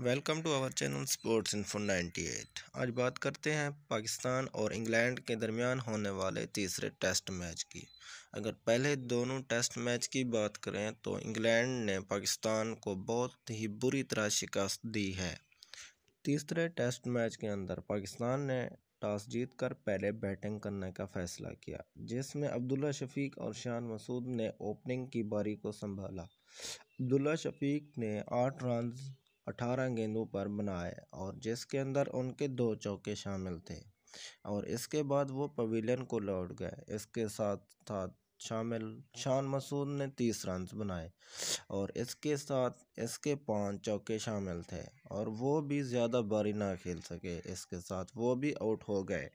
welcome to our channel sports in ninety eight आज बात करते हैं पाकिस्तान और इंग्लैंड के दरमियान होने वाले तीसरे टेस्ट मैच की अगर पहले दोनों टेस्ट मैच की बात करें तो इंग्लैंड ने पाकिस्तान को बहुत ही बुरी तरह शिकस्त दी है तीसरे टेस्ट मैच के अंदर पाकिस्तान ने टॉस जीत कर पहले बैटिंग करने का फैसला किया जिसमें अब्दुल्ला शफीक और शान मसूद ने ओपनिंग की बारी को संभाला अब्दुल्ला शफीक ने आठ रन अठारह गेंदों पर बनाए और जिसके अंदर उनके दो चौके शामिल थे और इसके बाद वो पवेलियन को लौट गए इसके साथ था शामिल शान मसूद ने तीस रन बनाए और इसके साथ इसके पांच चौके शामिल थे और वो भी ज़्यादा बारी ना खेल सके इसके साथ वो भी आउट हो गए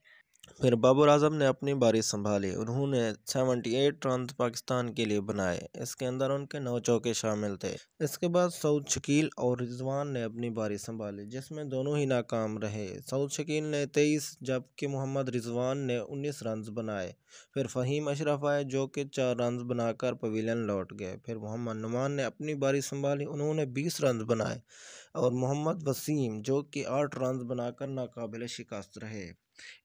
फिर बाबर आजम ने अपनी बारी संभाली उन्होंने 78 रन पाकिस्तान के लिए बनाए इसके अंदर उनके नौ चौके शामिल थे इसके बाद सऊद शकील और रिजवान ने अपनी बारी संभाली जिसमें दोनों ही नाकाम रहे सऊद शकील ने 23 जबकि मोहम्मद रिजवान ने 19 रन बनाए फिर फ़हीम अशरफ आए जो कि चार रन बनाकर पवीलियन लौट गए फिर मोहम्मद नुमान ने अपनी बारी संभाली उन्होंने बीस रन बनाए और मोहम्मद वसीम जो कि आठ रन बनाकर नाकबिल शिकस्त रहे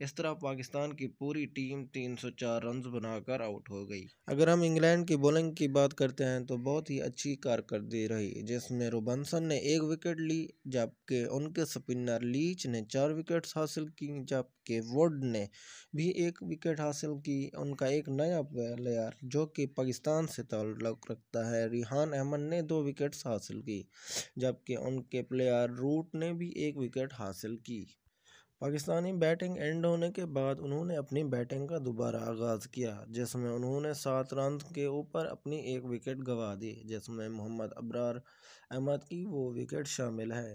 इस तरह पाकिस्तान की पूरी टीम 304 रन बनाकर आउट हो गई अगर हम इंग्लैंड की बॉलिंग की बात करते हैं तो बहुत ही अच्छी कारकर्दगी रही जिसमें रोबंसन ने एक विकेट ली जबकि उनके स्पिनर लीच ने चार विकेट्स हासिल की जबकि वुड ने भी एक विकेट हासिल की उनका एक नया प्लेयर जो कि पाकिस्तान से ताल्लुक़ रखता है रिहान अहमद ने दो विकेट्स हासिल की जबकि उनके प्लेयर रूट ने भी एक विकेट हासिल की पाकिस्तानी बैटिंग एंड होने के बाद उन्होंने अपनी बैटिंग का दोबारा आगाज़ किया जिसमें उन्होंने सात रन के ऊपर अपनी एक विकेट गंवा दी जिसमें मोहम्मद अबरार अहमद की वो विकेट शामिल है